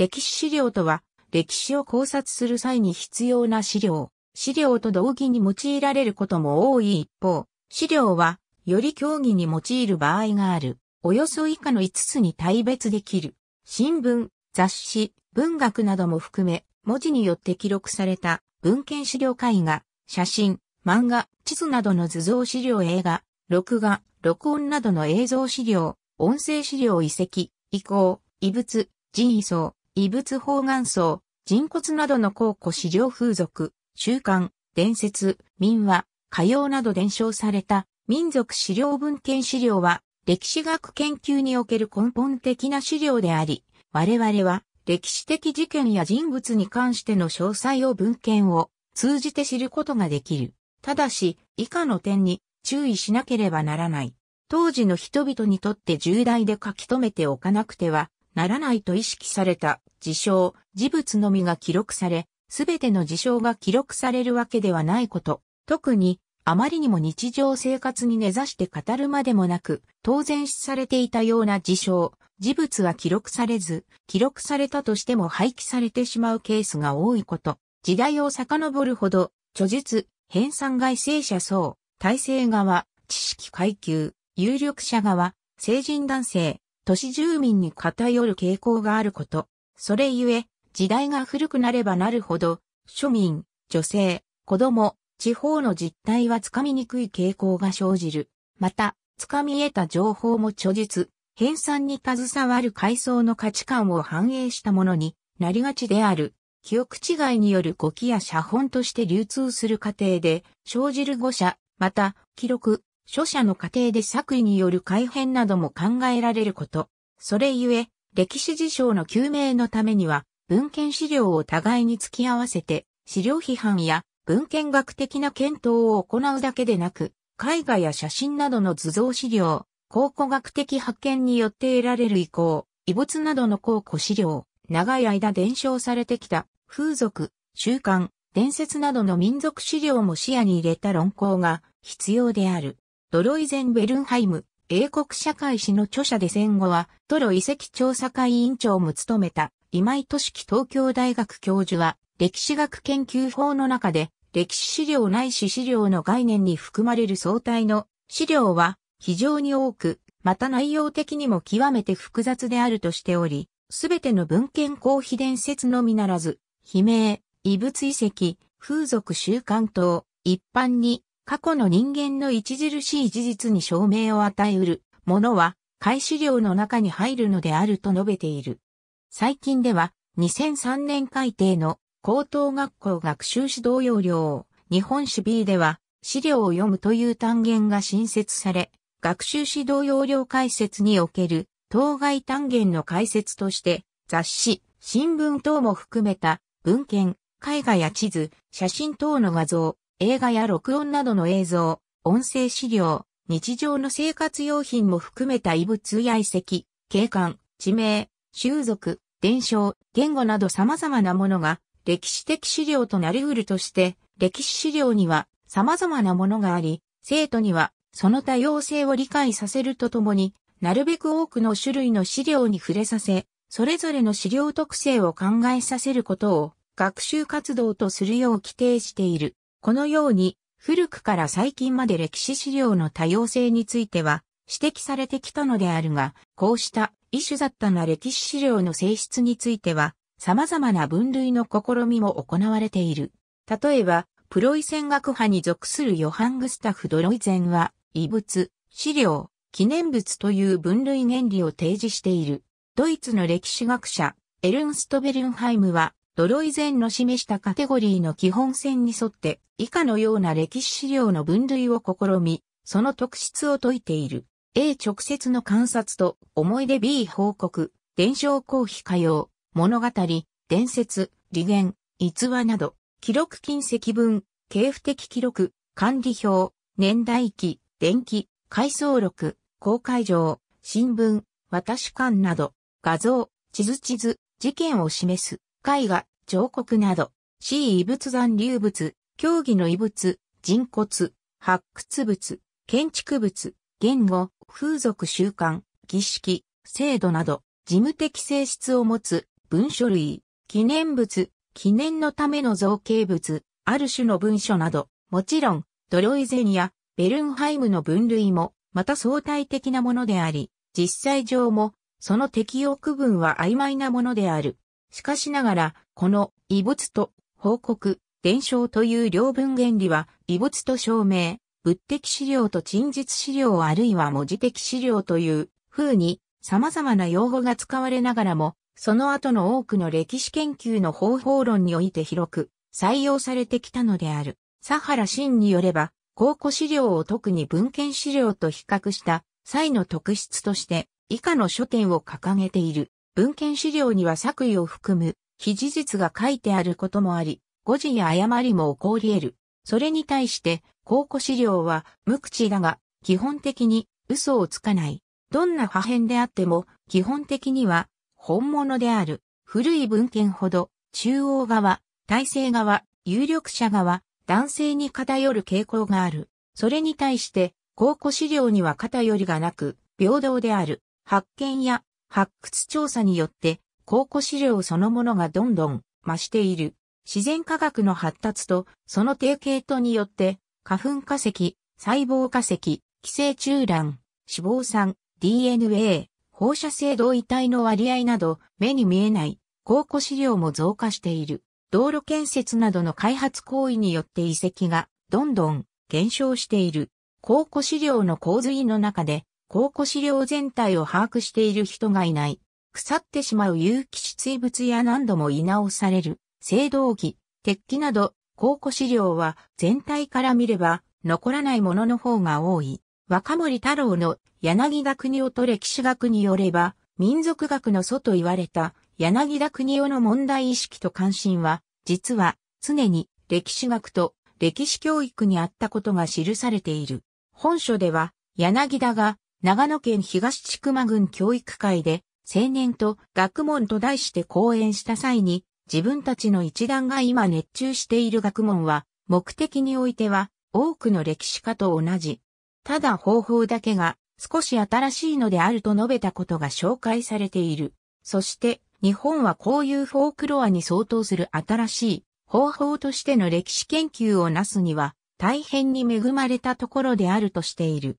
歴史資料とは、歴史を考察する際に必要な資料、資料と同義に用いられることも多い一方、資料は、より競技に用いる場合がある。およそ以下の5つに大別できる。新聞、雑誌、文学なども含め、文字によって記録された文献資料絵画、写真、漫画、地図などの図像資料映画、録画、録音などの映像資料、音声資料遺跡、遺構、遺物、人位層、異物包含層、人骨などの考古史上風俗、習慣、伝説、民話、歌謡など伝承された民族資料文献資料は歴史学研究における根本的な資料であり、我々は歴史的事件や人物に関しての詳細を文献を通じて知ることができる。ただし、以下の点に注意しなければならない。当時の人々にとって重大で書き留めておかなくてはならないと意識された事象、事物のみが記録され、すべての事象が記録されるわけではないこと、特にあまりにも日常生活に根ざして語るまでもなく、当然視されていたような事象、事物は記録されず、記録されたとしても廃棄されてしまうケースが多いこと、時代を遡るほど、著述、編纂外生者層、体制側、知識階級、有力者側、成人男性、都市住民に偏る傾向があること。それゆえ、時代が古くなればなるほど、庶民、女性、子供、地方の実態はつかみにくい傾向が生じる。また、つかみ得た情報も著述、編纂に携わる階層の価値観を反映したものになりがちである。記憶違いによる語気や写本として流通する過程で生じる誤写、また記録、著者の過程で作為による改変なども考えられること。それゆえ、歴史事象の究明のためには、文献資料を互いに付き合わせて、資料批判や文献学的な検討を行うだけでなく、絵画や写真などの図像資料、考古学的発見によって得られる遺構、遺物などの考古資料、長い間伝承されてきた風俗、習慣、伝説などの民族資料も視野に入れた論考が必要である。ドロイゼンベルンハイム、英国社会史の著者で戦後は、トロ遺跡調査会委員長も務めた、今井俊樹東京大学教授は、歴史学研究法の中で、歴史資料ないし資料の概念に含まれる相対の資料は非常に多く、また内容的にも極めて複雑であるとしており、すべての文献公費伝説のみならず、悲鳴、異物遺跡、風俗習慣等、一般に過去の人間の著しい事実に証明を与えうるものは、開始量の中に入るのであると述べている。最近では、2003年改定の高等学校学習指導要領、日本史 B では、資料を読むという単元が新設され、学習指導要領解説における当該単元の解説として、雑誌、新聞等も含めた文献、絵画や地図、写真等の画像、映画や録音などの映像、音声資料、日常の生活用品も含めた異物や遺跡、景観、地名、習俗、伝承、言語など様々なものが歴史的資料となり得るとして、歴史資料には様々なものがあり、生徒にはその多様性を理解させるとともに、なるべく多くの種類の資料に触れさせ、それぞれの資料特性を考えさせることを学習活動とするよう規定している。このように、古くから最近まで歴史資料の多様性については指摘されてきたのであるが、こうした異種雑多な歴史資料の性質については、様々な分類の試みも行われている。例えば、プロイセン学派に属するヨハン・グスタフ・ドロイゼンは、遺物、資料、記念物という分類原理を提示している。ドイツの歴史学者、エルンスト・ベルンハイムは、ロイゼンの示したカテゴリーの基本線に沿って以下のような歴史資料の分類を試み、その特質を解いている。A 直接の観察と思い出 B 報告、伝承公費歌謡、物語、伝説、理言、逸話など、記録近積分、経付的記録、管理表、年代記、電気、回想録、公開状、新聞、私館など、画像、地図地図、事件を示す、絵画、彫刻など、C 異物残留物、競技の遺物、人骨、発掘物、建築物、言語、風俗習慣、儀式、制度など、事務的性質を持つ文書類、記念物、記念のための造形物、ある種の文書など、もちろん、ドロイゼニア、ベルンハイムの分類も、また相対的なものであり、実際上も、その適用区分は曖昧なものである。しかしながら、この異物と報告、伝承という両文原理は、異物と証明、物的資料と陳述資料あるいは文字的資料という風に様々な用語が使われながらも、その後の多くの歴史研究の方法論において広く採用されてきたのである。佐原真によれば、考古資料を特に文献資料と比較した際の特質として、以下の書店を掲げている。文献資料には作為を含む非事実が書いてあることもあり、誤字や誤りも起こり得る。それに対して、考古資料は無口だが、基本的に嘘をつかない。どんな破片であっても、基本的には本物である。古い文献ほど、中央側、体制側、有力者側、男性に偏る傾向がある。それに対して、考古資料には偏りがなく、平等である。発見や発掘調査によって考古資料そのものがどんどん増している。自然科学の発達とその提携とによって花粉化石、細胞化石、寄生虫卵、脂肪酸、DNA、放射性同位体の割合など目に見えない考古資料も増加している。道路建設などの開発行為によって遺跡がどんどん減少している。考古資料の洪水の中で考古資料全体を把握している人がいない。腐ってしまう有機質遺物や何度も居直される、青銅器、鉄器など、考古資料は全体から見れば残らないものの方が多い。若森太郎の柳田国夫と歴史学によれば、民族学の祖と言われた柳田国夫の問題意識と関心は、実は常に歴史学と歴史教育にあったことが記されている。本書では、柳田が長野県東千曲郡教育会で、青年と学問と題して講演した際に、自分たちの一団が今熱中している学問は、目的においては、多くの歴史家と同じ。ただ方法だけが、少し新しいのであると述べたことが紹介されている。そして、日本はこういうフォークロアに相当する新しい方法としての歴史研究をなすには大変に恵まれたところであるとしている。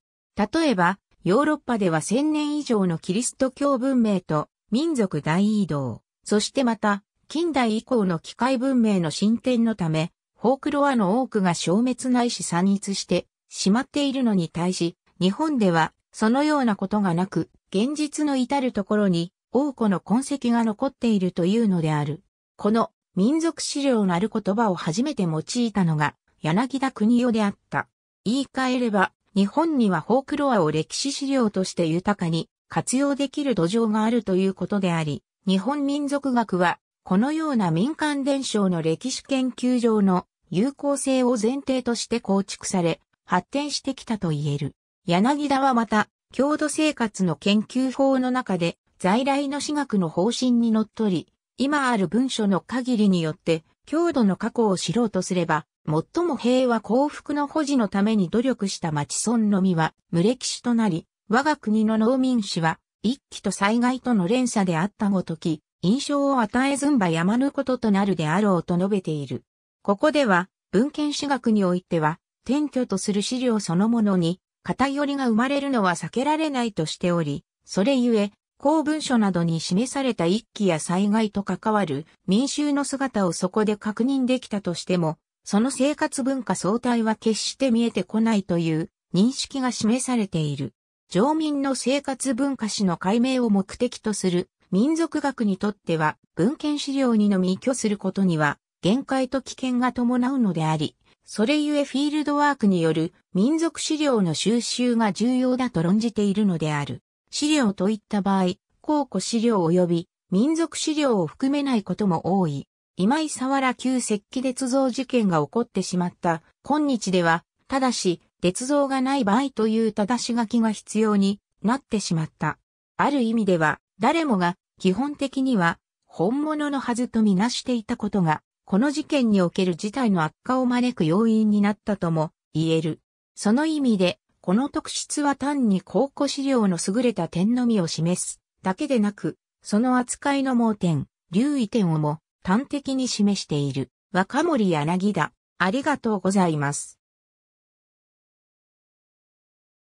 例えば、ヨーロッパでは千年以上のキリスト教文明と民族大移動、そしてまた近代以降の機械文明の進展のため、フォークロアの多くが消滅ないし散逸してしまっているのに対し、日本ではそのようなことがなく、現実の至るところに多くの痕跡が残っているというのである。この民族資料のある言葉を初めて用いたのが柳田国夫であった。言い換えれば、日本にはフォークロアを歴史資料として豊かに活用できる土壌があるということであり、日本民族学は、このような民間伝承の歴史研究上の有効性を前提として構築され、発展してきたと言える。柳田はまた、郷土生活の研究法の中で、在来の私学の方針にのっとり、今ある文書の限りによって、郷土の過去を知ろうとすれば、最も平和幸福の保持のために努力した町村のみは無歴史となり、我が国の農民史は、一気と災害との連鎖であったごとき、印象を与えずんばやまぬこととなるであろうと述べている。ここでは、文献史学においては、転居とする資料そのものに、偏りが生まれるのは避けられないとしており、それゆえ、公文書などに示された一揆や災害と関わる民衆の姿をそこで確認できたとしても、その生活文化相対は決して見えてこないという認識が示されている。常民の生活文化史の解明を目的とする民族学にとっては文献資料にのみ依拠することには限界と危険が伴うのであり、それゆえフィールドワークによる民族資料の収集が重要だと論じているのである。資料といった場合、考古資料及び民族資料を含めないことも多い。今井沢原旧石器鉄造事件が起こってしまった今日では、ただし、鉄造がない場合という正し書きが必要になってしまった。ある意味では、誰もが基本的には本物のはずとみなしていたことが、この事件における事態の悪化を招く要因になったとも言える。その意味で、この特質は単に考古資料の優れた点のみを示すだけでなく、その扱いの盲点、留意点をも端的に示している。若森柳田、ありがとうございます。